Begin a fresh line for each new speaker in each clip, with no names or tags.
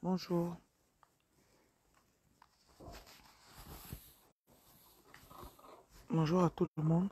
Bonjour. Bonjour à tout le monde.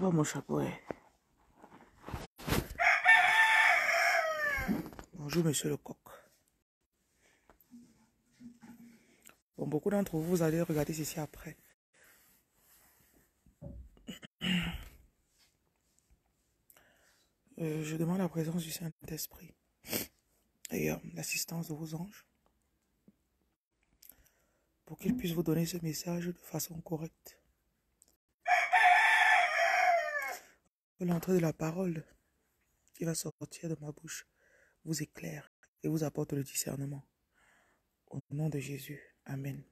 pas mon chapeau. Bonjour, monsieur le coq. Bon, beaucoup d'entre vous, vous allez regarder ceci après. Euh, je demande la présence du Saint-Esprit et euh, l'assistance de vos anges pour qu'ils puissent vous donner ce message de façon correcte. Que L'entrée de la parole qui va sortir de ma bouche vous éclaire et vous apporte le discernement. Au nom de Jésus. Amen.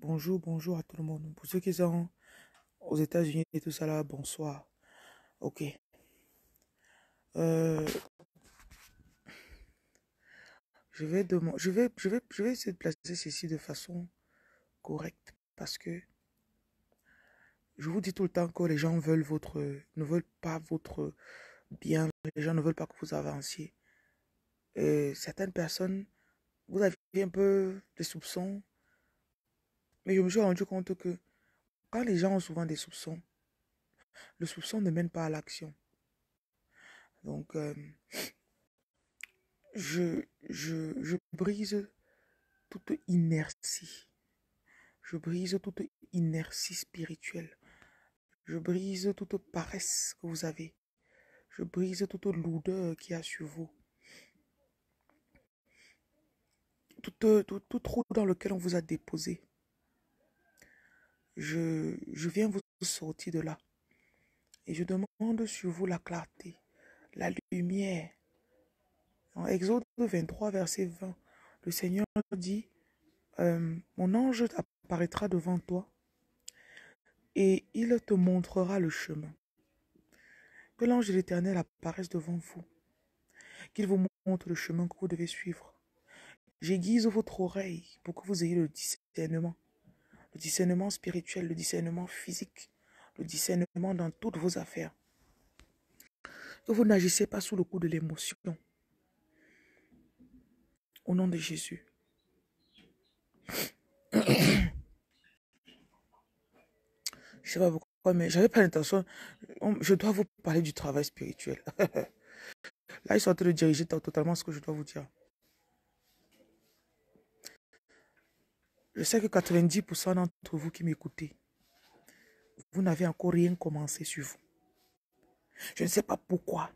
bonjour, bonjour à tout le monde. Pour ceux qui sont aux États-Unis et tout ça là, bonsoir. Ok. Euh, je vais demander, je vais, je vais, je vais essayer de placer ceci de façon correcte parce que je vous dis tout le temps que les gens veulent votre, ne veulent pas votre bien. Les gens ne veulent pas que vous avanciez. Et certaines personnes, vous avez un peu des soupçons mais je me suis rendu compte que quand les gens ont souvent des soupçons, le soupçon ne mène pas à l'action. Donc, euh, je, je, brise toute inertie. Je brise toute inertie spirituelle. Je brise toute paresse que vous avez. Je brise toute lourdeur qui a sur vous. Tout, tout, tout, trou dans lequel on vous a déposé je, viens vous sortir de là. Et je demande sur vous la clarté, la lumière. En Exode 23, verset 20, le Seigneur dit, euh, mon ange apparaîtra devant toi et il te montrera le chemin. Que l'ange de l'Éternel apparaisse devant vous, qu'il vous montre le chemin que vous devez suivre. J'aiguise votre oreille pour que vous ayez le discernement le discernement spirituel, le discernement physique, le discernement dans toutes vos affaires. Que vous n'agissez pas sous le coup de l'émotion. Au nom de Jésus. Je ne sais pas pourquoi, mais je j'avais pas l'intention. Je dois vous parler du travail spirituel. Là, ils sont en train de diriger totalement ce que je dois vous dire. Je sais que 90% d'entre vous qui m'écoutez, vous n'avez encore rien commencé sur vous. Je ne sais pas pourquoi.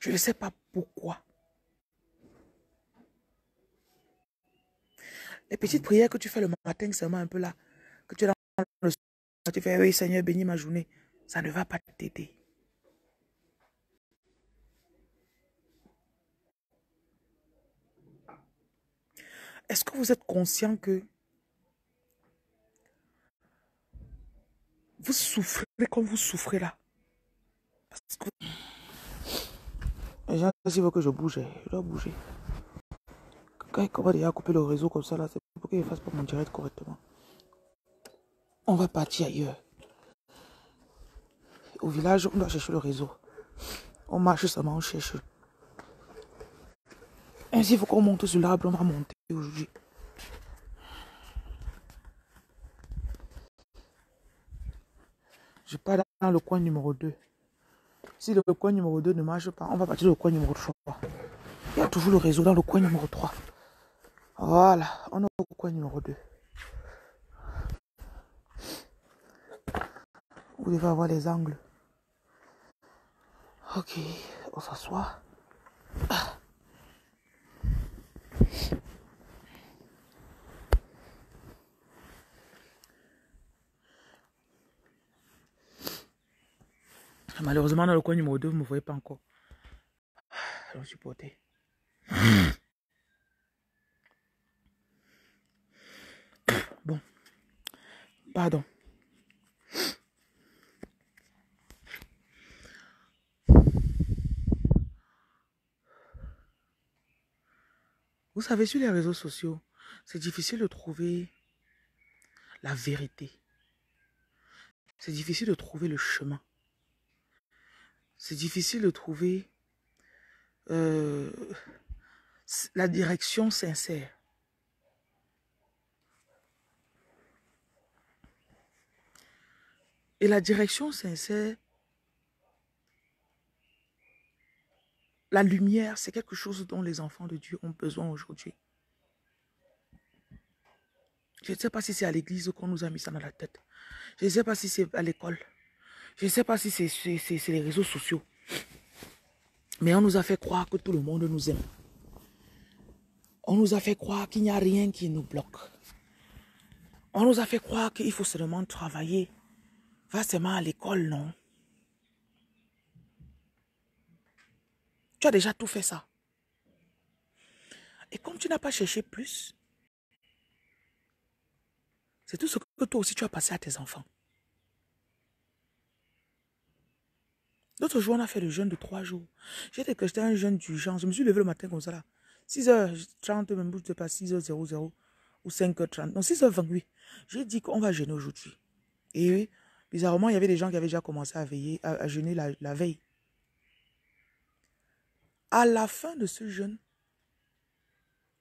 Je ne sais pas pourquoi. Les petites mm. prières que tu fais le matin seulement un peu là, que tu es dans le tu fais oui Seigneur bénis ma journée, ça ne va pas t'aider. Est-ce que vous êtes conscient que vous souffrez comme vous souffrez là Parce que les gens que je bouge, je dois bouger. Quand ils commencent déjà à couper le réseau comme ça là, c'est pour qu'ils ne fasse pas mon direct correctement. On va partir ailleurs. Au village, on doit chercher le réseau. On marche seulement, on cherche. Ainsi, il faut qu'on monte sur l'arbre, on va monter aujourd'hui Je pas dans le coin numéro 2. Si le coin numéro 2 ne marche pas, on va partir au coin numéro 3. Il y a toujours le réseau dans le coin numéro 3. Voilà, on est au coin numéro 2. Vous devez avoir les angles. Ok, on s'assoit. Ah. Ah, malheureusement, dans le coin numéro 2, vous ne me voyez pas encore. Je suis porté. Bon. Pardon. Vous savez, sur les réseaux sociaux, c'est difficile de trouver la vérité. C'est difficile de trouver le chemin c'est difficile de trouver euh, la direction sincère. Et la direction sincère, la lumière, c'est quelque chose dont les enfants de Dieu ont besoin aujourd'hui. Je ne sais pas si c'est à l'église qu'on nous a mis ça dans la tête. Je ne sais pas si c'est à l'école. Je ne sais pas si c'est les réseaux sociaux. Mais on nous a fait croire que tout le monde nous aime. On nous a fait croire qu'il n'y a rien qui nous bloque. On nous a fait croire qu'il faut seulement travailler. Va seulement à l'école, non Tu as déjà tout fait ça. Et comme tu n'as pas cherché plus, c'est tout ce que toi aussi tu as passé à tes enfants. L'autre jour, on a fait le jeûne de trois jours. que j'étais un jeûne du genre. Je me suis levé le matin comme ça, 6h30, même, je ne sais pas, 6h00 ou 5h30. Non, 6h28. J'ai dit qu'on va jeûner aujourd'hui. Et bizarrement, il y avait des gens qui avaient déjà commencé à veiller, à, jeûner la, la veille. À la fin de ce jeûne,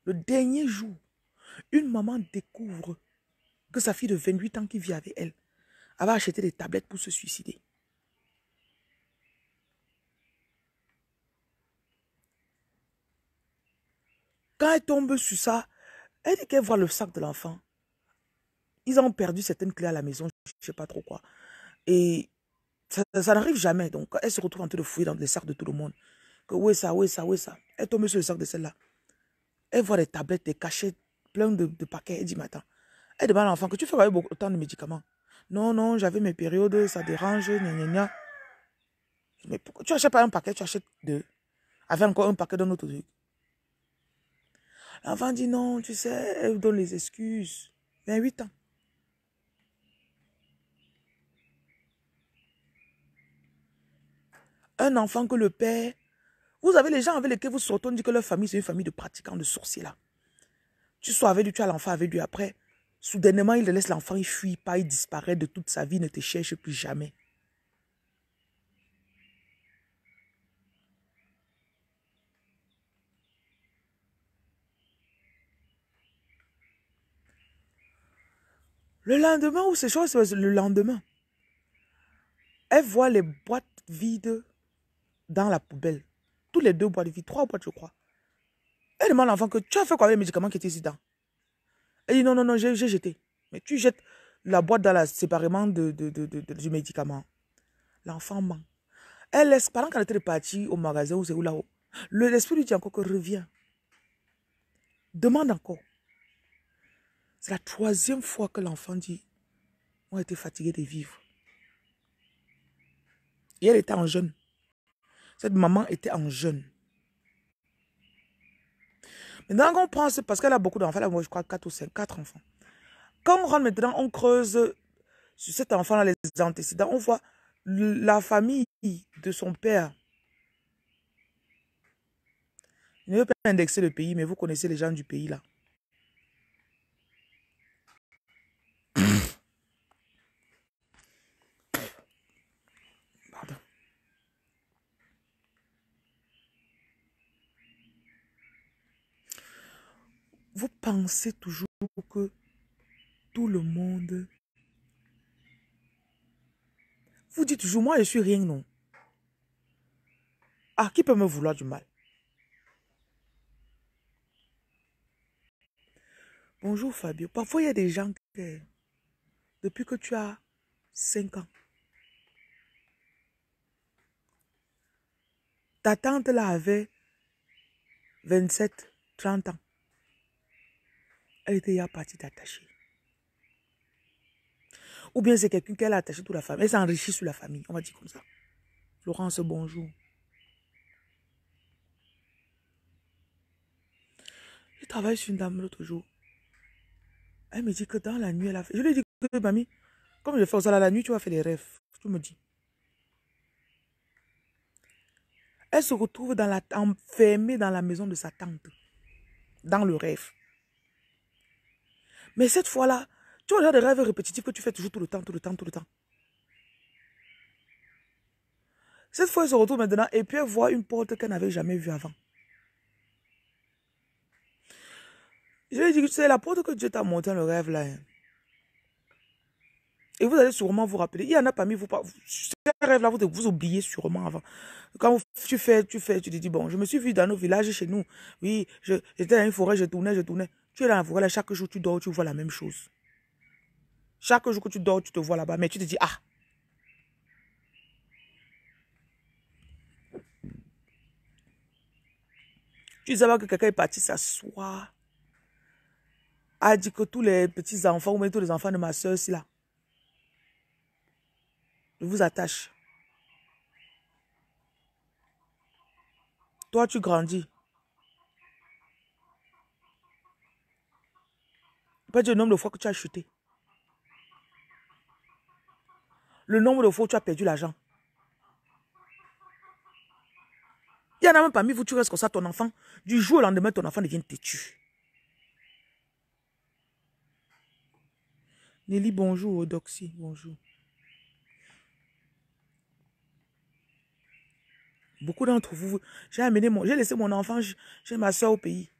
le dernier jour, une maman découvre que sa fille de 28 ans qui vit avec elle avait acheté des tablettes pour se suicider. elle tombe sur ça, elle dit qu'elle voit le sac de l'enfant. Ils ont perdu certaines clés à la maison, je ne sais pas trop quoi. Et ça, n'arrive jamais. Donc, elle se retrouve en train de fouiller dans les sacs de tout le monde. Que où ça, où ça, où ça. Elle tombe sur le sac de celle-là. Elle voit des tablettes, des cachets, plein de, paquets. Elle dit, mais attends. Elle demande à l'enfant, que tu fais avec autant de médicaments Non, non, j'avais mes périodes, ça dérange, gna Mais tu achètes pas un paquet, tu achètes deux. avait encore un paquet d'un autre truc. L'enfant dit non, tu sais, elle donne les excuses. 28 ans. Un enfant que le père... Vous avez les gens avec lesquels vous sortez, on dit que leur famille, c'est une famille de pratiquants, de sorciers là. Tu sois avec lui, tu as l'enfant avec lui. Après, soudainement, il laisse l'enfant, il fuit pas, il disparaît de toute sa vie, ne te cherche plus jamais. Le lendemain ou ces choses le lendemain, elle voit les boîtes vides dans la poubelle. Tous les deux boîtes vides, trois boîtes, je crois. Elle demande à l'enfant que tu as fait quoi avec les médicaments qui étaient ici dedans Elle dit non, non, non, j'ai jeté. Mais tu jettes la boîte dans la séparément de, du médicament. L'enfant ment. Elle laisse, pendant qu'elle était partie au magasin ou c'est là-haut, l'esprit lui dit encore que revient. Demande encore. C'est la troisième fois que l'enfant dit, on était fatigué de vivre. Et elle était en jeûne. Cette maman était en jeûne. Maintenant qu'on pense, parce qu'elle a beaucoup d'enfants, elle a, je crois, 4 ou 5, 4 enfants. Quand on rentre maintenant, on creuse sur cet enfant-là les antécédents, on voit la famille de son père. Je ne veux pas indexer le pays, mais vous connaissez les gens du pays là. vous pensez toujours que tout le monde... Vous dites toujours, moi je suis rien, non. Ah, qui peut me vouloir du mal Bonjour Fabio. Parfois, il y a des gens qui, depuis que tu as 5 ans, ta tante là avait 27, 30 ans elle était à partie d'attacher. Ou bien c'est quelqu'un qu'elle a attaché toute la famille. Elle s'enrichit sur la famille. On va dire comme ça. Florence, bonjour. Je travaille sur une dame l'autre jour. Elle me dit que dans la nuit, elle a fait. Je lui ai dit que, mamie, comme je fais ça la nuit, tu vas faire les rêves. Tu me dis. Elle se retrouve dans la, enfermée dans la maison de sa tante. Dans le rêve. Mais cette fois-là, tu as des rêves répétitifs que tu fais toujours tout le temps, tout le temps, tout le temps. Cette fois, elle se retrouve maintenant et puis elle voit une porte qu'elle n'avait jamais vue avant. Je lui ai dit, tu sais, la porte que Dieu t'a montée dans le rêve là. Hein. Et vous allez sûrement vous rappeler. Il y en a parmi vous, Ce rêve là vous vous oubliez sûrement avant. Quand tu fais, tu fais, tu te dis, bon, je me suis vu dans nos villages chez nous. Oui, j'étais dans une forêt, je tournais, je tournais. Tu es dans la voie, là, chaque jour tu dors, tu vois la même chose. Chaque jour que tu dors, tu te vois là-bas, mais tu te dis, ah. Tu sais pas que quelqu'un est parti s'asseoir, a dit que tous les petits enfants, ou même tous les enfants de ma soeur, c'est là. Je vous attache. Toi, tu grandis. Pas dire le nombre de fois que tu as chuté. Le nombre de fois où tu as perdu l'argent. Il y en a même parmi vous, tu restes comme ça, ton enfant. Du jour au lendemain, ton enfant devient têtu. Nelly, bonjour. Odoxy, bonjour. Beaucoup d'entre vous, j'ai amené mon, j'ai laissé mon enfant, j'ai ma soeur au pays.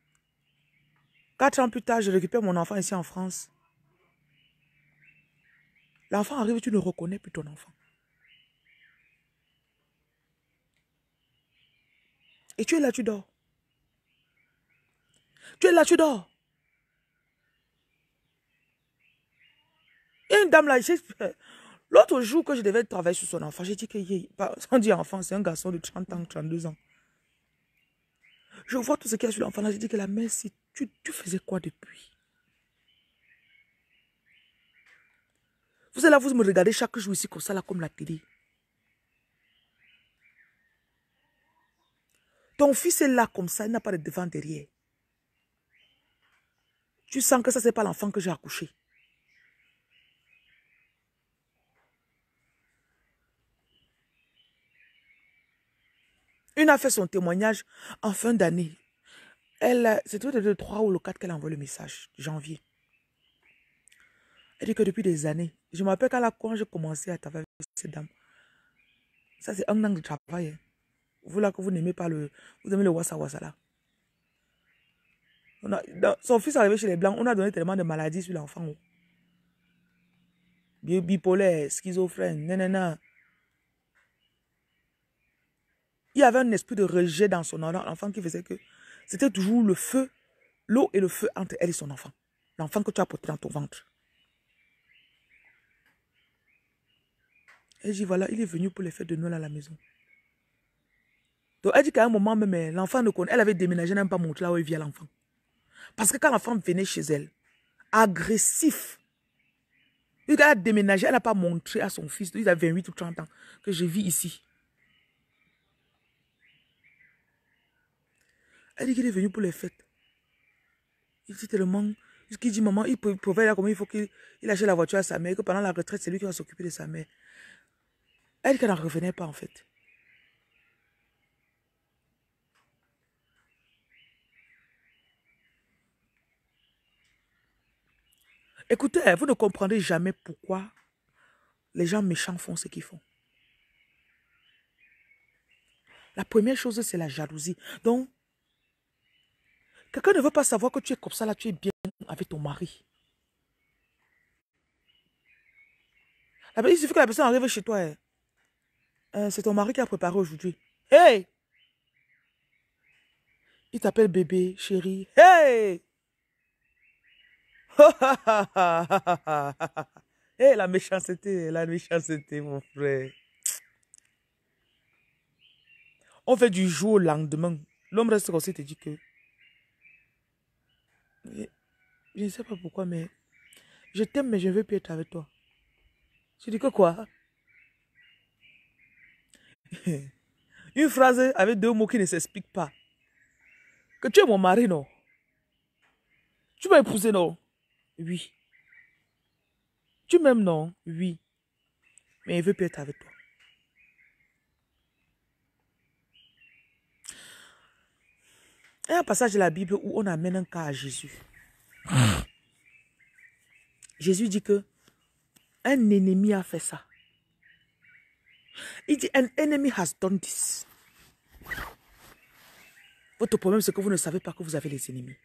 Quatre ans plus tard, je récupère mon enfant ici en France. L'enfant arrive, tu ne reconnais plus ton enfant. Et tu es là, tu dors. Tu es là, tu dors. Et une dame là, l'autre jour que je devais travailler sur son enfant, j'ai dit que, on dit enfant, c'est un garçon de 30 ans, 32 ans. Je vois tout ce qu'il y a sur l'enfant j'ai dit que la mère, c'est tu, faisais quoi depuis Vous êtes là, vous me regardez chaque jour ici comme ça, là, comme la télé. Ton fils est là comme ça, il n'a pas de devant derrière. Tu sens que ça, n'est pas l'enfant que j'ai accouché. Une a fait son témoignage en fin d'année elle, euh, c'est le 3 ou le 4 qu'elle envoie le message, janvier. Elle dit que depuis des années, je m'appelle qu'à la quand j'ai commencé à travailler avec cette dame. Ça, c'est un an de travail. Hein. Vous là que vous n'aimez pas le. Vous aimez le wassa wassa là. son fils est arrivé chez les Blancs, on a donné tellement de maladies sur l'enfant. Oh. Bipolaire, schizophrène, nanana. Il y avait un esprit de rejet dans son enfant qui faisait que c'était toujours le feu, l'eau et le feu entre elle et son enfant. L'enfant que tu as porté dans ton ventre. Elle dit, voilà, il est venu pour les fêtes de Noël à la maison. Donc elle dit qu'à un moment hein, l'enfant ne connaît, elle avait déménagé, n'a même pas montré là où il vit l'enfant. Parce que quand l'enfant venait chez elle, agressif, elle a déménagé, elle n'a pas montré à son fils, il a 28 ou 30 ans, que je vis ici. Elle dit qu'il est venu pour les fêtes. Il dit tellement... qu'il dit, maman, il provait là comment il faut qu'il achète la voiture à sa mère, que pendant la retraite, c'est lui qui va s'occuper de sa mère. Elle dit qu'elle n'en revenait pas, en fait. Écoutez, vous ne comprendrez jamais pourquoi les gens méchants font ce qu'ils font. La première chose, c'est la jalousie. Donc, Quelqu'un ne veut pas savoir que tu es comme ça, là, tu es bien avec ton mari. Il suffit que la personne arrive chez toi. Hein. Euh, c'est ton mari qui a préparé aujourd'hui. Hey! Il t'appelle bébé, chérie. Hey! hey, la méchanceté, la méchanceté, mon frère. On fait du jour au lendemain. L'homme reste comme ça et te dit que je ne sais pas pourquoi, mais je t'aime, mais je ne veux plus être avec toi. Tu dis que quoi Une phrase avec deux mots qui ne s'expliquent pas. Que tu es mon mari, non Tu m'as épousé, non Oui. Tu m'aimes, non Oui. Mais il veux plus être avec toi. un passage de la Bible où on amène un cas à Jésus. Jésus dit que un ennemi a fait ça. Il dit, un ennemi has done this. Votre problème, c'est que vous ne savez pas que vous avez les ennemis.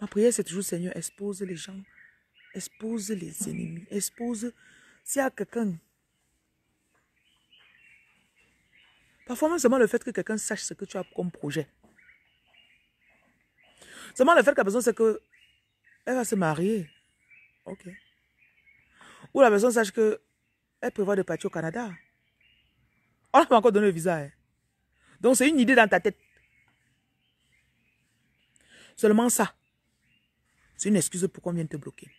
Ma prière, c'est toujours, Seigneur, expose les gens, expose les ennemis, expose. S'il y a quelqu'un Parfois, même seulement le fait que quelqu'un sache ce que tu as comme projet. Seulement le fait que la personne sait que elle va se marier. OK. Ou la personne sache que elle prévoit de partir au Canada. On m'a pas encore donné le visa. Hein. Donc, c'est une idée dans ta tête. Seulement ça. C'est une excuse pour qu'on vienne te bloquer.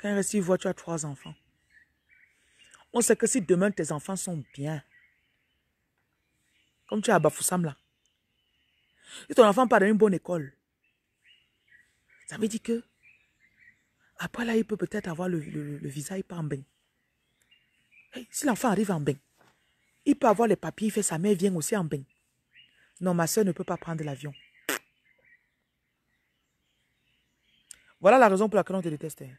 Quand il reste, voit, tu as trois enfants. On sait que si demain tes enfants sont bien, comme tu as à Bafoussam là, si ton enfant part dans une bonne école, ça veut dire que après là, il peut peut-être avoir le, visa, il part en bain. si l'enfant arrive en bain, il peut avoir les papiers, il fait sa mère vient aussi en bain. Non, ma soeur ne peut pas prendre l'avion. Voilà la raison pour laquelle on te déteste. Hein.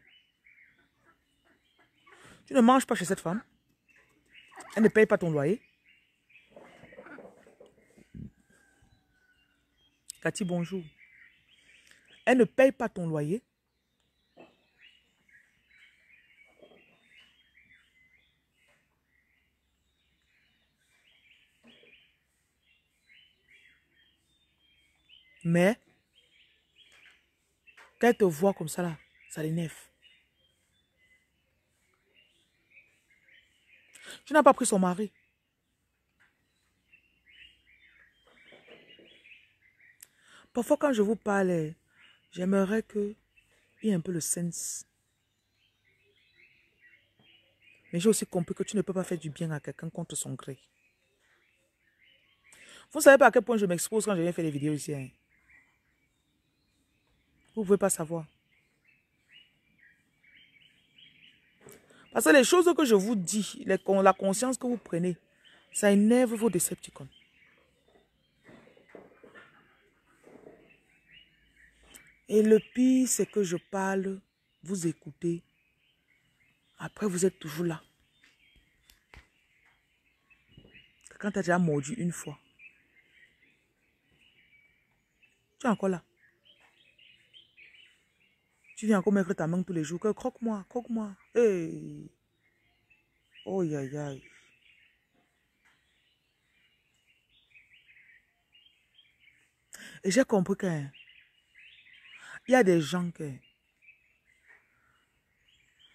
Tu ne manges pas chez cette femme. Elle ne paye pas ton loyer. Cathy, bonjour. Elle ne paye pas ton loyer. Mais, quand elle te voit comme ça là, ça l'énerve. Tu n'as pas pris son mari. Parfois, quand je vous parle, j'aimerais qu'il y ait un peu le sens. Mais j'ai aussi compris que tu ne peux pas faire du bien à quelqu'un contre son gré. Vous ne savez pas à quel point je m'expose quand je viens faire des vidéos ici. Hein. Vous ne pouvez pas savoir. Parce que les choses que je vous dis, la conscience que vous prenez, ça énerve vos décepticons. Et le pire, c'est que je parle, vous écoutez. Après, vous êtes toujours là. Quand tu as déjà mordu une fois. Tu es encore là. Tu viens encore mettre ta main tous les jours. Croque-moi, croque-moi. Hey. Oh, aïe, ya. Et j'ai compris qu'il hein, y a des gens qui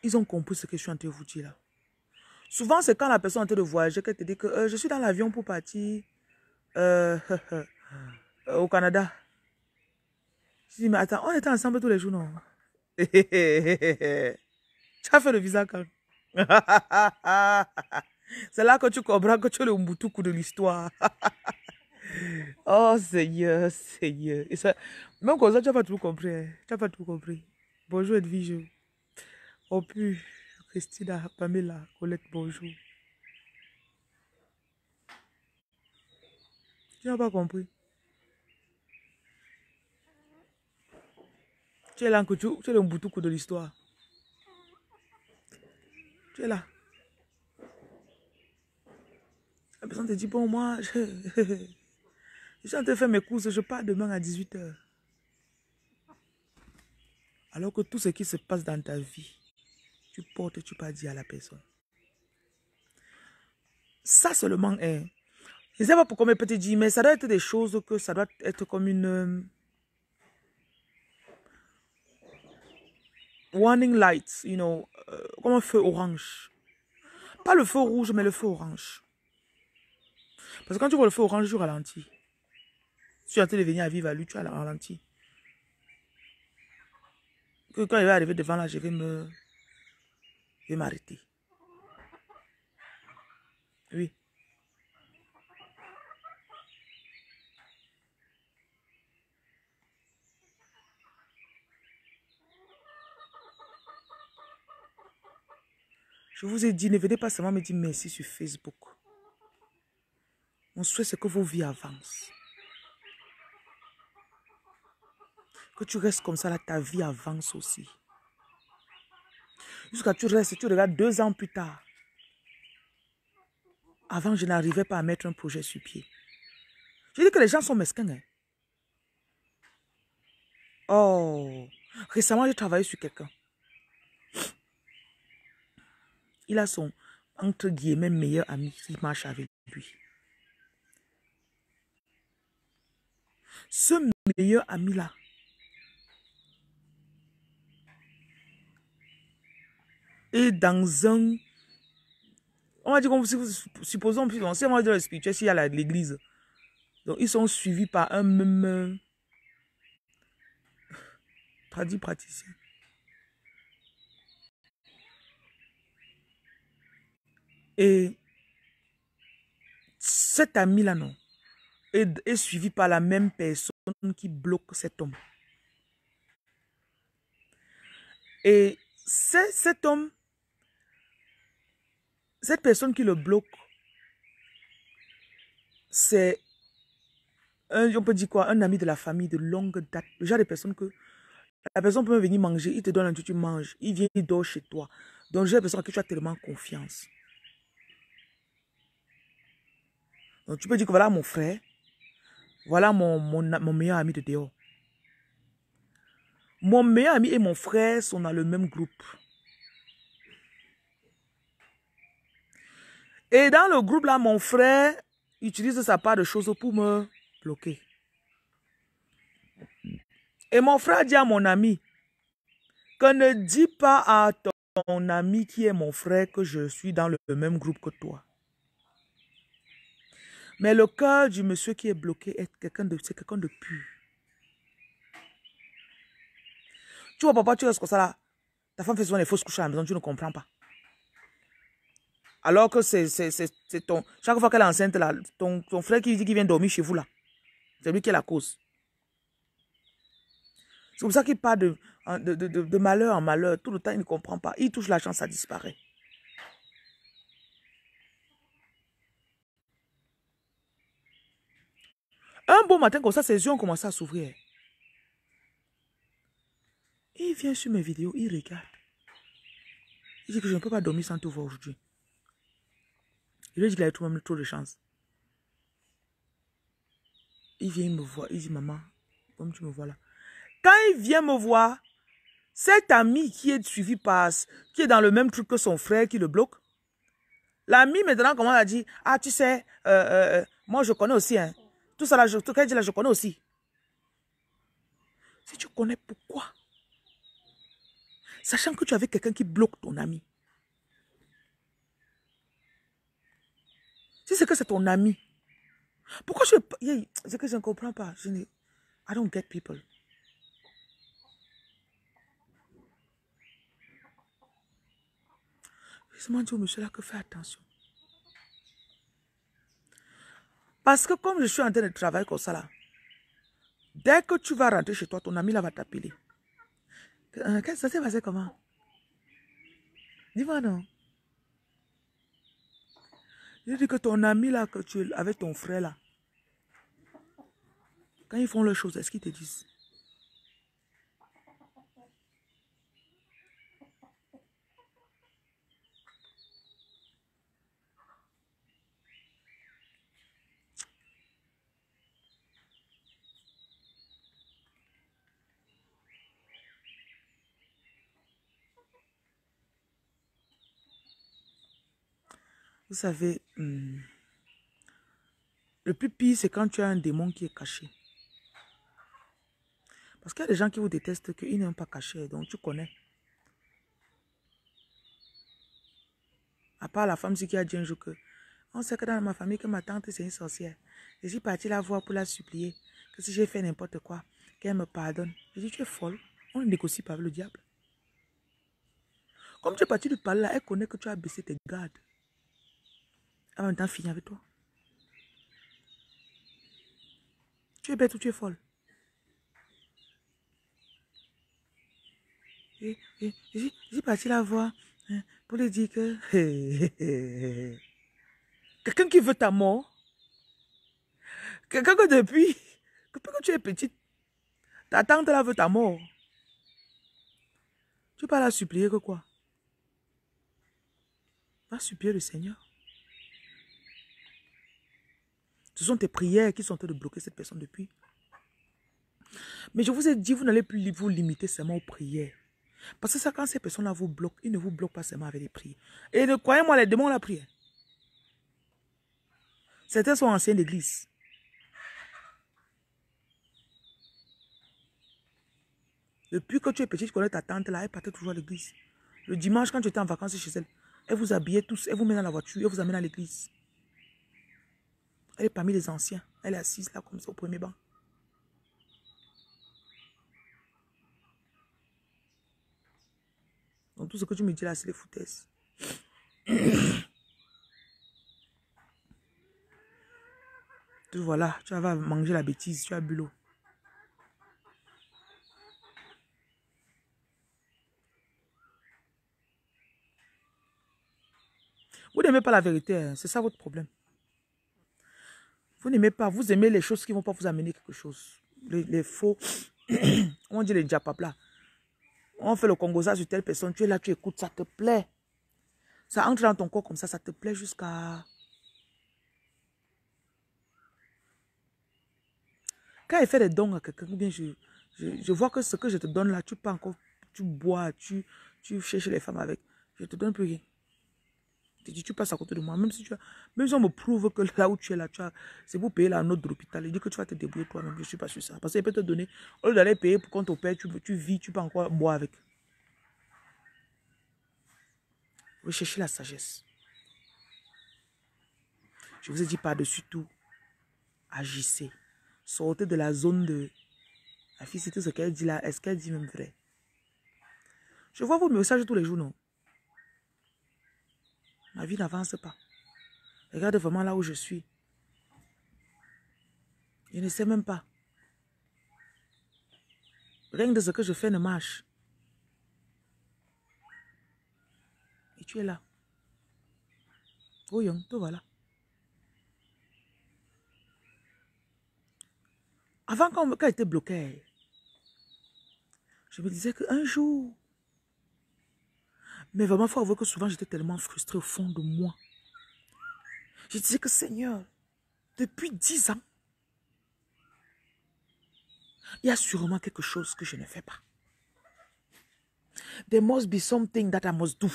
ils ont compris ce que je suis en train de vous dire là. Souvent, c'est quand la personne est en train de voyager qu'elle te dit que euh, je suis dans l'avion pour partir euh, au Canada. Je dis, mais attends, on était ensemble tous les jours, non tu as fait le visage quand C'est là que tu comprends que tu es le mboutoukou de l'histoire. oh Seigneur, Seigneur. même comme ça, tu n'as pas tout compris. Hein. pas tout compris. Bonjour Edwige. au plus Christina, Pamela, Colette, bonjour. Tu n'as pas compris. Tu es là, tu, tu es le Mbutuku de l'histoire. Tu es là. La personne te dit, bon, moi, je, je suis en train de faire mes courses, je pars demain à 18h. Alors que tout ce qui se passe dans ta vie, tu portes, tu pas dire à la personne. Ça seulement est. Je ne sais pas pourquoi, mais peut te dire, mais ça doit être des choses que ça doit être comme une warning lights, you know, euh, comme un feu orange. Pas le feu rouge, mais le feu orange. Parce que quand tu vois le feu orange, tu ralentis. Si tu as de venir à vivre à lui, tu as ralenti. Que quand il va arriver devant là, je vais me... Je vais m'arrêter. Je vous ai dit, ne venez pas seulement me dire merci sur Facebook. Mon souhait, c'est que vos vies avancent. Que tu restes comme ça, là, ta vie avance aussi. Jusqu'à tu restes, tu regardes deux ans plus tard. Avant, je n'arrivais pas à mettre un projet sur pied. Je dis que les gens sont mesquins. Hein? Oh, récemment, j'ai travaillé sur quelqu'un. Il a son, entre guillemets, meilleur ami qui marche avec lui. Ce meilleur ami-là, est dans un... On va dire, comme si vous, supposons, si on va dire le spirituel, s'il y a l'église. Donc, ils sont suivis par un même... Euh, Traduit praticien. Et cet ami-là, non, est, suivi par la même personne qui bloque cet homme. Et cet homme, cette personne qui le bloque, c'est, on peut dire quoi, un ami de la famille de longue date. Le genre de personne que la personne peut venir manger, il te donne un truc, tu manges, il vient, il dort chez toi. Donc, j'ai l'impression que tu as tellement confiance. Donc tu peux dire que voilà mon frère, voilà mon, mon, meilleur ami de Déo. Mon meilleur ami et mon frère sont dans le même groupe. Et dans le groupe là, mon frère utilise sa part de choses pour me bloquer. Et mon frère dit à mon ami que ne dis pas à ton ami qui est mon frère que je suis dans le même groupe que toi. Mais le cœur du monsieur qui est bloqué est quelqu'un de, c'est quelqu'un de pur. Tu vois, papa, tu restes comme ça là. Ta femme fait souvent des fausses couches à la maison, tu ne comprends pas. Alors que c'est ton... Chaque fois qu'elle est enceinte, là, ton, frère qui dit qu'il vient dormir chez vous, là, c'est lui qui est la cause. C'est pour ça qu'il parle de de, de malheur en malheur. Tout le temps, il ne comprend pas. Il touche la chance, ça disparaît. Un beau matin, comme ça, ses yeux ont commencé à s'ouvrir. Il vient sur mes vidéos, il regarde. Il dit que je ne peux pas dormir sans te voir aujourd'hui. Il lui dit qu'il avait trop de chance. Il vient, me voir. il dit, maman, comme tu me vois là. Quand il vient me voir, cet ami qui est suivi par, qui est dans le même truc que son frère qui le bloque, l'ami maintenant commence à dit? ah tu sais, euh, euh, euh, moi je connais aussi, hein, tout ça, là, je, tout là, je connais aussi. Si tu connais pourquoi, sachant que tu avais quelqu'un qui bloque ton ami, si c'est que c'est ton ami, pourquoi je... C'est que je ne comprends pas. Je ne... I don't get people. Justement, dis au monsieur là que fais attention. Parce que comme je suis en train de travailler comme ça là, dès que tu vas rentrer chez toi, ton ami là va t'appeler. Euh, ça s'est passé comment Dis-moi non. Je dis que ton ami là, que tu avec ton frère là, quand ils font leurs choses, est-ce qu'ils te disent Vous savez, hmm, le plus pire, c'est quand tu as un démon qui est caché. Parce qu'il y a des gens qui vous détestent, qu'ils n'ont pas caché, donc tu connais. À part la femme qui a dit un jour que on sait que dans ma famille, que ma tante, c'est une sorcière. Et j'ai parti la voir pour la supplier. Que si j'ai fait n'importe quoi, qu'elle me pardonne. Je dis, tu es folle. On ne négocie pas avec le diable. Comme tu es parti de parler là, elle connaît que tu as baissé tes gardes. Avant ah, temps finir avec toi. Tu es bête ou tu es folle Et, j'ai parti la voir hein, pour lui dire que... Quelqu'un qui veut ta mort. Quelqu'un que depuis, depuis que tu es petite, ta tante là veut ta mort. Tu vas la supplier que quoi Va supplier le Seigneur. Ce sont tes prières qui sont en train de bloquer cette personne depuis. Mais je vous ai dit, vous n'allez plus vous limiter seulement aux prières. Parce que ça, quand ces personnes-là vous bloquent, ils ne vous bloquent pas seulement avec des prières. Et croyez-moi, les démons la prière. Certains sont anciens d'église. Depuis que tu es petite, tu connais ta tante là, elle partait toujours à l'église. Le dimanche, quand tu étais en vacances chez elle, elle vous habillait tous, elle vous met dans la voiture, elle vous amène à l'église. Elle est parmi les anciens. Elle est assise là comme ça au premier banc. Donc tout ce que tu me dis là, c'est les foutaises. tu voilà, tu vas manger la bêtise, tu as bu l'eau. Vous n'aimez pas la vérité, hein. c'est ça votre problème. Vous n'aimez pas, vous aimez les choses qui vont pas vous amener quelque chose. Les, faux, on dit les là. On fait le Congo ça sur telle personne, tu es là, tu écoutes, ça te plaît. Ça entre dans ton corps comme ça, ça te plaît jusqu'à... Quand il fait des dons à quelqu'un, je, vois que ce que je te donne là, tu peux encore, tu bois, tu, tu cherches les femmes avec. Je te donne plus rien tu, tu, passes à côté de moi. Même si, tu même si on me prouve que là où tu es là, tu as, c'est pour payer la note de l'hôpital. Il dit que tu vas te débrouiller toi-même. Je ne suis pas sur ça. Parce qu'il peut te donner, au lieu d'aller payer pour qu'on t'opère, tu, tu vis, tu peux encore boire avec. Recherchez la sagesse. Je vous ai dit par-dessus tout, agissez. Sortez de la zone de... La fille, c'est tout ce qu'elle dit là. Est-ce qu'elle dit même vrai? Je vois vos messages tous les jours, non? Ma vie n'avance pas. Regarde vraiment là où je suis. Je ne sais même pas. Rien de ce que je fais ne marche. Et tu es là. Oh, Yon, te voilà. Avant quand, quand j'étais bloqué, je me disais qu'un jour, mais vraiment, il faut avouer que souvent, j'étais tellement frustrée au fond de moi. Je disais que Seigneur, depuis dix ans, il y a sûrement quelque chose que je ne fais pas. There must be something that I must do.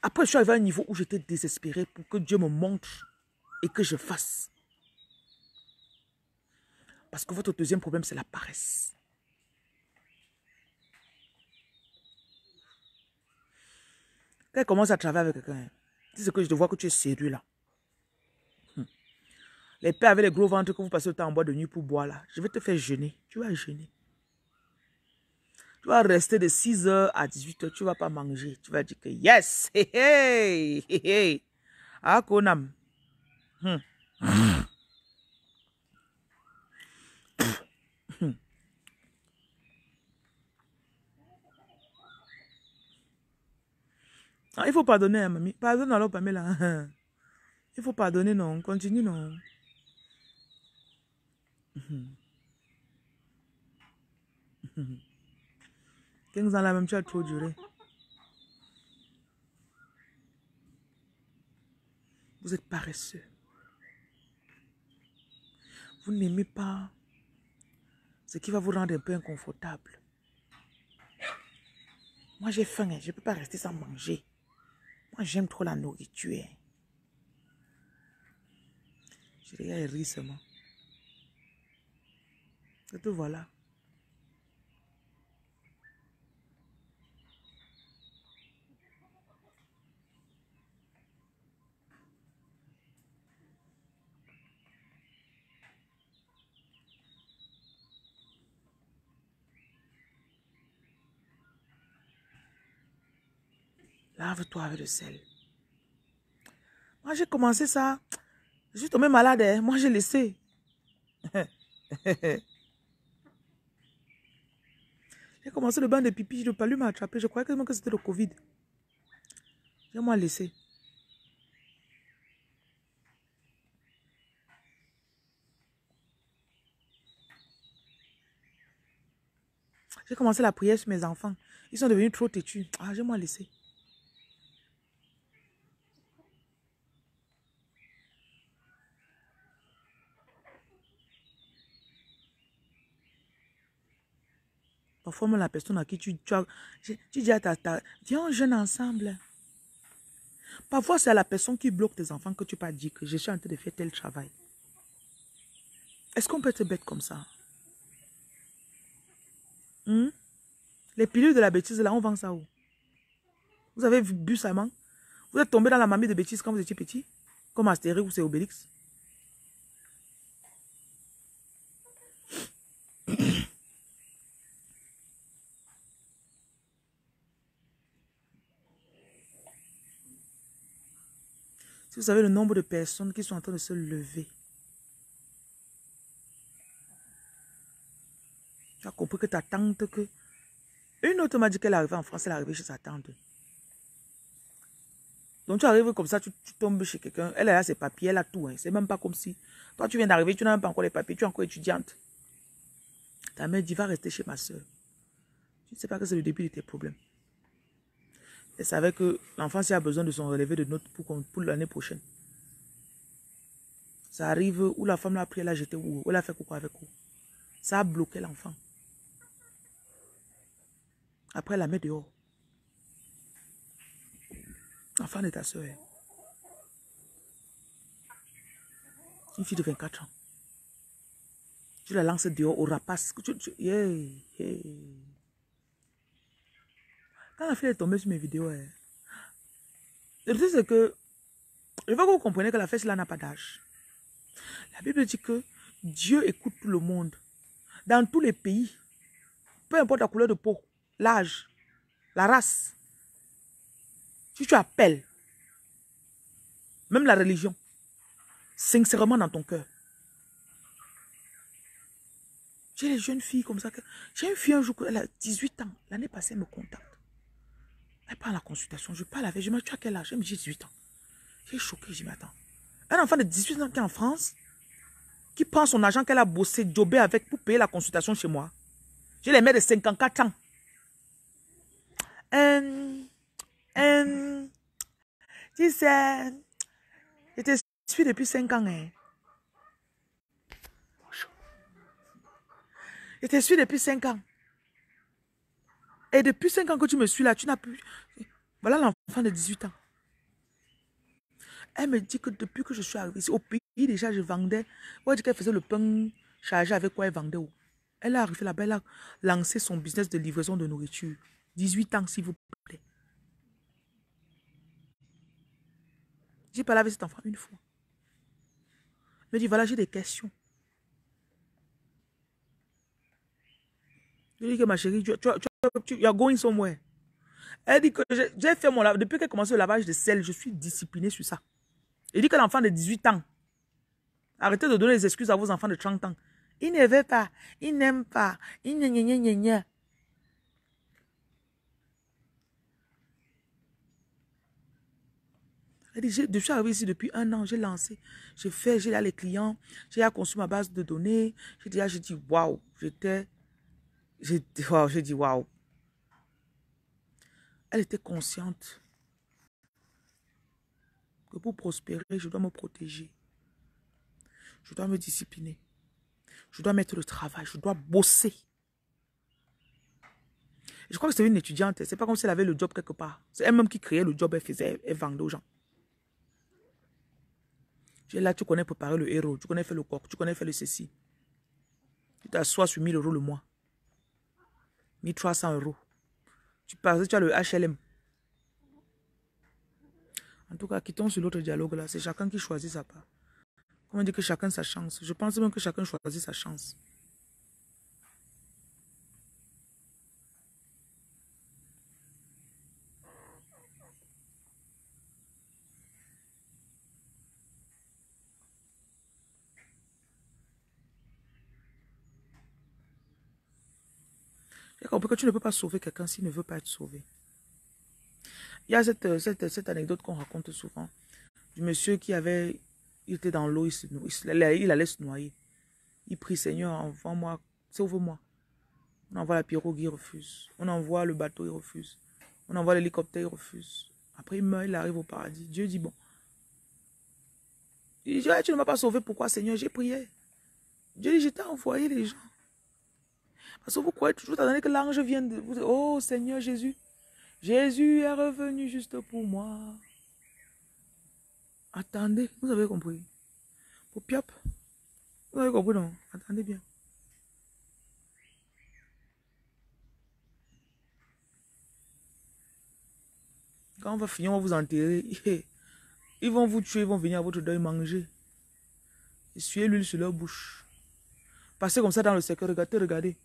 Après, je suis arrivé à un niveau où j'étais désespérée pour que Dieu me montre et que je fasse. Parce que votre deuxième problème, c'est la paresse. Quand elle commence à travailler avec quelqu'un, ce que je te vois que tu es sérieux là. Hmm. Les pères avec les gros ventres que vous passez le temps en bois de nuit pour boire là, je vais te faire jeûner. Tu vas jeûner. Tu vas rester de 6h à 18h, tu ne vas pas manger. Tu vas dire que yes, hé hé Ah, Konam. Hmm. Non, ah, il faut pardonner, hein, mamie. Pardonne alors, Pamela. Hein, hein. Il faut pardonner, non. Continue, non. 15 ans la même, chose as trop duré. Vous êtes paresseux. Vous n'aimez pas ce qui va vous rendre un peu inconfortable. Moi, j'ai faim, je ne peux pas rester sans manger j'aime trop la nourriture. Je regarde les seulement. Et tout voilà. Lave-toi avec le sel. Moi, j'ai commencé ça. Je suis tombée malade. Hein. Moi, j'ai laissé. j'ai commencé le bain de pipi. Je ne veux pas lui m'attraper. Je croyais que, c'était le Covid. J'ai moi laissé. J'ai commencé la prière sur mes enfants. Ils sont devenus trop têtus. Ah, j'ai moins laissé. forme la personne à qui tu, tu, as, tu dis à ta, ta, viens, jeûne ensemble. Parfois, c'est la personne qui bloque tes enfants que tu pas dit que je suis en train de faire tel travail. Est-ce qu'on peut être bête comme ça? Hmm? Les pilules de la bêtise, là, on vend ça où? Vous avez vu sa main? Vous êtes tombé dans la mamie de bêtise quand vous étiez petit? Comme Astérix ou c'est Obélix? vous savez le nombre de personnes qui sont en train de se lever. Tu as compris que ta tante que... Une autre m'a dit qu'elle arrivait en France, elle arrivée chez sa tante. Donc tu arrives comme ça, tu, tombes chez quelqu'un, elle a ses papiers, elle a tout. Hein. C'est même pas comme si... Toi, tu viens d'arriver, tu n'as même pas encore les papiers, tu es encore étudiante. Ta mère dit, va rester chez ma soeur. Tu ne sais pas que c'est le début de tes problèmes. Elle savait que l'enfant, il a besoin de son relevé de notes pour, pour l'année prochaine, ça arrive où la femme l'a pris, elle a jeté, où elle a fait quoi avec vous? Ça a bloqué l'enfant. Après, elle la met dehors. L'enfant de ta soeur. Une fille de 24 ans. Tu la lances dehors au rapace. Quand la fille est tombée sur mes vidéos, hein, le truc c'est que je veux que vous compreniez que la fête là n'a pas d'âge. La Bible dit que Dieu écoute tout le monde. Dans tous les pays, peu importe la couleur de peau, l'âge, la race, si tu appelles, même la religion, sincèrement dans ton cœur. J'ai les jeunes filles comme ça. J'ai une fille un jour, elle a 18 ans. L'année passée, elle me contacte. Elle pas la consultation. Je parle avec. Je me dis, tu as quel âge Elle 18 ans. J'ai choqué. Je m'attends. Un enfant de 18 ans qui est en France, qui prend son argent qu'elle a bossé, jobé avec pour payer la consultation chez moi. J'ai les mères de 54 ans. Euh, un, tu sais, je te suis depuis 5 ans. Hein. Je te suis depuis 5 ans. Et depuis 5 ans que tu me suis là, tu n'as plus... Voilà l'enfant de 18 ans. Elle me dit que depuis que je suis arrivée au pays, déjà, je vendais. Ouais, qu'elle faisait le pain chargé avec quoi elle vendait. Oh. Elle est arrivée là-bas, elle a lancé son business de livraison de nourriture. 18 ans, s'il vous plaît. J'ai parlé avec cet enfant une fois. Elle me dit, voilà, j'ai des questions. Je lui dis que ma chérie, tu, as You're going somewhere. Elle dit que j'ai fait mon lavage. Depuis qu'elle a commencé le lavage de sel, je suis disciplinée sur ça. Elle dit que l'enfant de 18 ans, arrêtez de donner des excuses à vos enfants de 30 ans. Il ne veut pas, il n'aime pas, il n'y a Elle dit, je suis arrivée ici depuis un an, j'ai lancé, j'ai fait, j'ai là les clients, j'ai conçu ma base de données. J'ai dit, ah, waouh, j'étais, j'ai dit, waouh. Elle était consciente que pour prospérer, je dois me protéger. Je dois me discipliner. Je dois mettre le travail. Je dois bosser. Je crois que c'est une étudiante. C'est pas comme si elle avait le job quelque part. C'est elle-même qui créait le job, elle faisait, elle vendait aux gens. Là, tu connais préparer le héros, tu connais faire le coq, tu connais faire le ceci. Tu t'assois sur 1000 euros le mois. 1300 euros. Tu passes, tu as le HLM. En tout cas, quittons sur l'autre dialogue là. C'est chacun qui choisit sa part. Comment dire que chacun sa chance. Je pense même que chacun choisit sa chance. Tu que tu ne peux pas sauver quelqu'un s'il ne veut pas être sauvé. Il y a cette, cette, anecdote qu'on raconte souvent du monsieur qui avait, il était dans l'eau, il, il, il, allait se noyer. Il prie Seigneur, envoie-moi, sauve-moi. On envoie la pirogue, il refuse. On envoie le bateau, il refuse. On envoie l'hélicoptère, il refuse. Après, il meurt, il arrive au paradis. Dieu dit bon. Il dit, tu ne m'as pas sauvé, pourquoi Seigneur J'ai prié. Dieu dit, je envoyé les gens. Parce vous croyez toujours, attendez que l'ange vienne de oh Seigneur Jésus, Jésus est revenu juste pour moi. Attendez, vous avez compris. Pour vous avez compris, non Attendez bien. Quand on va finir, on va vous enterrer. Ils vont vous tuer, ils vont venir à votre deuil manger. Essuyez l'huile sur leur bouche. Passez comme ça dans le cercle regardez, regardez.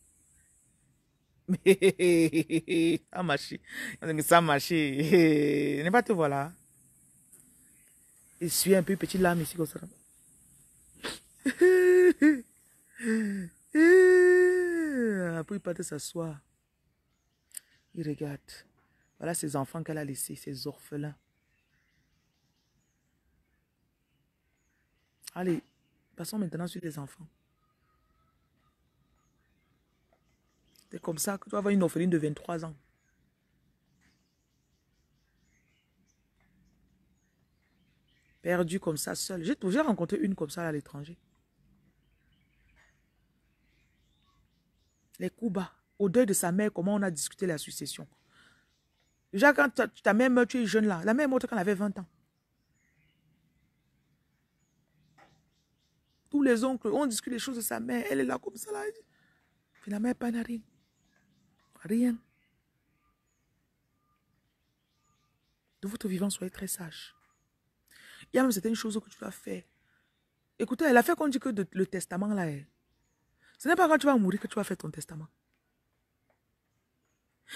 Ah, ça a marché eh, Ne pas te voilà là. Je suis un peu petit lame ici comme ça. Après, il de s'asseoir. Il regarde. Voilà ses enfants qu'elle a laissés, ses orphelins. Allez, passons maintenant sur les enfants. C'est comme ça que tu vas avoir une orpheline de 23 ans. Perdue comme ça, seule. J'ai toujours rencontré une comme ça à l'étranger. Les coups Au deuil de sa mère, comment on a discuté la succession. Déjà, quand ta, mère meurt, tu es jeune là. La mère meurt quand elle avait 20 ans. Tous les oncles, on discute les choses de sa mère. Elle est là comme ça. Là. mère elle n'a rien rien. De votre vivant, soyez très sage. Il y a même certaines choses que tu vas faire. Écoutez, elle a fait qu'on dit que le testament là hein. Ce n'est pas quand tu vas mourir que tu vas faire ton testament.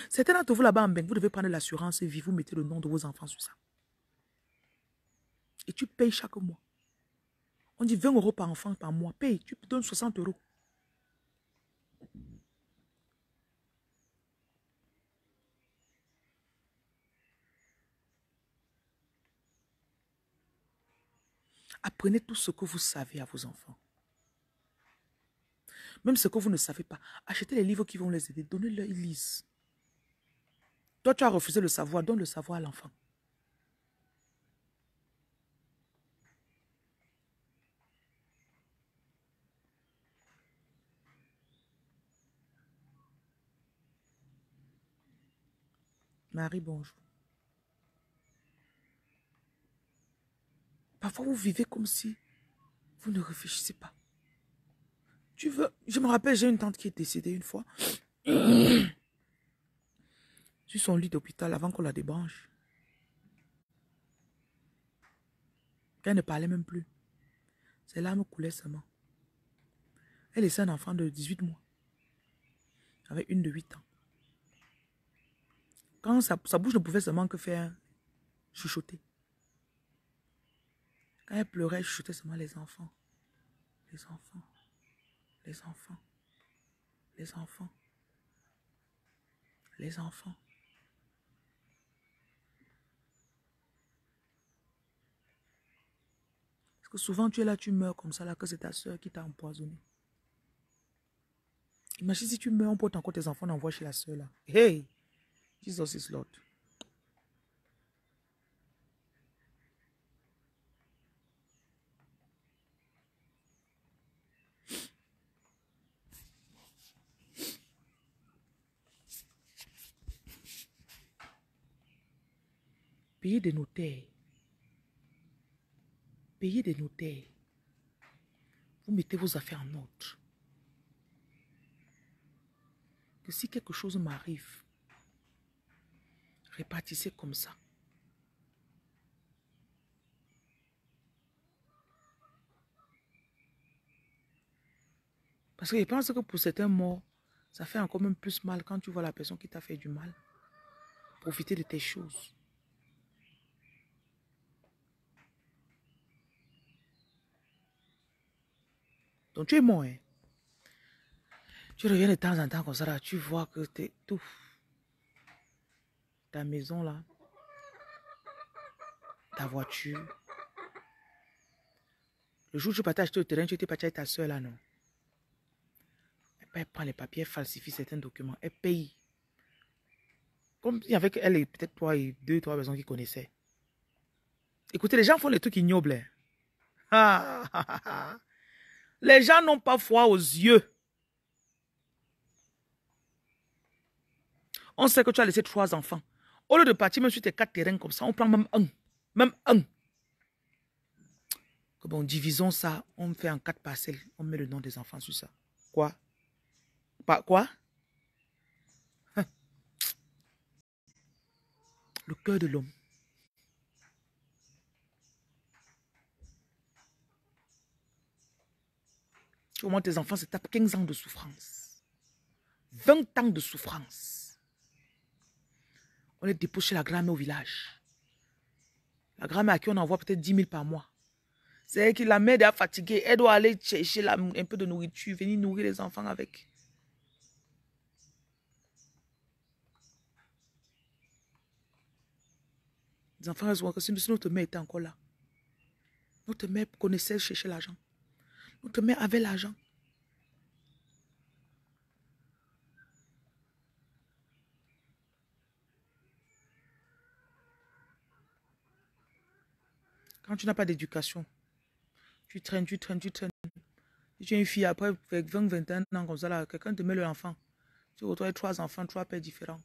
Certains d'entre vous là-bas en banque. vous devez prendre l'assurance et vous mettez le nom de vos enfants sur ça. Et tu payes chaque mois. On dit 20 euros par enfant par mois. Paye, tu donnes 60 euros. Apprenez tout ce que vous savez à vos enfants. Même ce que vous ne savez pas. Achetez les livres qui vont les aider. Donnez-leur, ils lisent. Toi, tu as refusé le savoir. Donne le savoir à l'enfant. Marie, bonjour. Parfois, vous vivez comme si vous ne réfléchissez pas. Tu veux, je me rappelle, j'ai une tante qui est décédée une fois. Sur son lit d'hôpital avant qu'on la débranche. Elle ne parlait même plus. Ses larmes coulaient seulement. Elle laissait un enfant de 18 mois. Avec une de 8 ans. Quand sa bouche ne pouvait seulement que faire chuchoter. Quand elle pleurait, je chutais seulement les enfants. Les enfants. Les enfants. Les enfants. Les enfants. Parce que souvent, tu es là, tu meurs comme ça, là, que c'est ta soeur qui t'a empoisonné. Imagine si tu meurs, on porte encore tes enfants, on envoie chez la soeur, là. Hey! Jesus is Lord. Payez des notaires. Payez des notaires. Vous mettez vos affaires en autre Que si quelque chose m'arrive, répartissez comme ça. Parce que je pense que pour certains morts, ça fait encore même plus mal quand tu vois la personne qui t'a fait du mal. Profiter de tes choses. Donc tu es mort. Hein. Tu reviens de temps en temps comme ça, tu vois que es tout. Ta maison là, ta voiture. Le jour où tu partages acheter le terrain, tu étais parti avec ta soeur là, non? Elle prend les papiers, elle falsifie certains documents, elle paye. Comme avec elle et peut-être toi et deux, trois personnes qui connaissaient. Écoutez, les gens font les trucs ignobles. Hein. Ah, ah, ah, ah. Les gens n'ont pas foi aux yeux. On sait que tu as laissé trois enfants. Au lieu de partir même sur tes quatre terrains comme ça, on prend même un. Même un. bon, divisons ça, on fait en quatre parcelles, on met le nom des enfants sur ça. Quoi Pas quoi hein. Le cœur de l'homme. Au tes enfants se tapent 15 ans de souffrance. 20 ans de souffrance. On est déposé la grand au village. La grand-mère à qui on envoie peut-être 10 000 par mois. C'est que la mère est fatiguée. Elle doit aller chercher un peu de nourriture, venir nourrir les enfants avec. Les enfants, elles ont si notre mère était encore là, notre mère connaissait chercher l'argent te met avec l'argent. Quand tu n'as pas d'éducation, tu traînes, tu traînes, tu traînes. Si tu es une fille, après 20, 21 ans comme ça, quelqu'un te met l'enfant. Tu retrouves trois enfants, trois pères différents.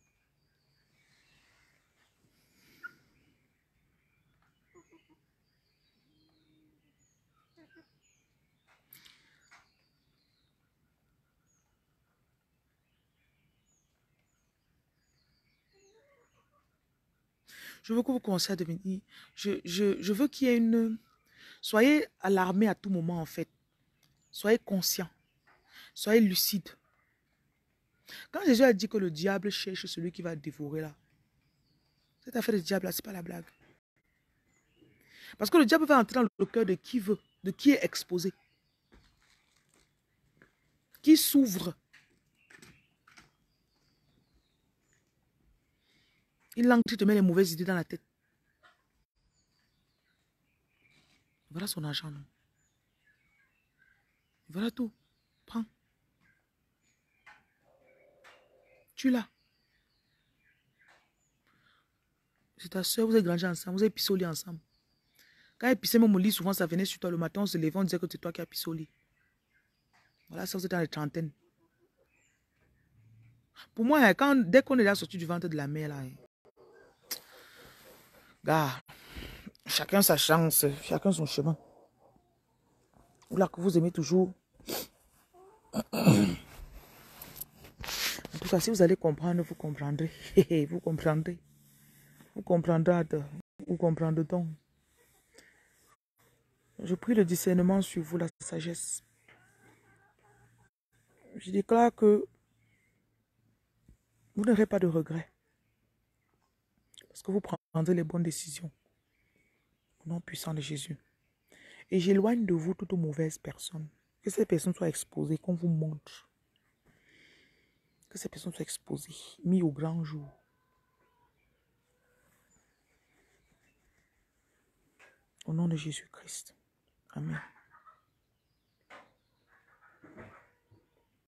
Je veux que vous commenciez à devenir... Je, veux qu'il y ait une... Soyez alarmés à tout moment, en fait. Soyez conscient, Soyez lucides. Quand Jésus a dit que le diable cherche celui qui va dévorer là, cette affaire de diable là, ce n'est pas la blague. Parce que le diable va entrer dans le cœur de qui veut, de qui est exposé, qui s'ouvre. Il langue, qui te met les mauvaises idées dans la tête. Voilà son argent, non Voilà tout. Prends. Tu l'as. C'est ta soeur, vous avez grandi ensemble, vous avez pissolé ensemble. Quand elle pissait mon lit, souvent ça venait sur toi le matin, on se levait, on disait que c'est toi qui as pissolé. Voilà, ça vous êtes dans les trentaines. Pour moi, hein, quand, dès qu'on est là sorti du ventre de la mer, là, hein, Gars, chacun sa chance, chacun son chemin. Ou là que vous aimez toujours. En tout cas, si vous allez comprendre, vous comprendrez. vous comprendrez. Vous comprendrez. Vous comprendrez donc. Je prie le discernement sur vous, la sagesse. Je déclare que vous n'aurez pas de regrets. Parce que vous Rendez les bonnes décisions. Au nom puissant de Jésus. Et j'éloigne de vous toute mauvaise personne. Que ces personnes soient exposées, qu'on vous montre. Que ces personnes soient exposées, mises au grand jour. Au nom de Jésus-Christ. Amen.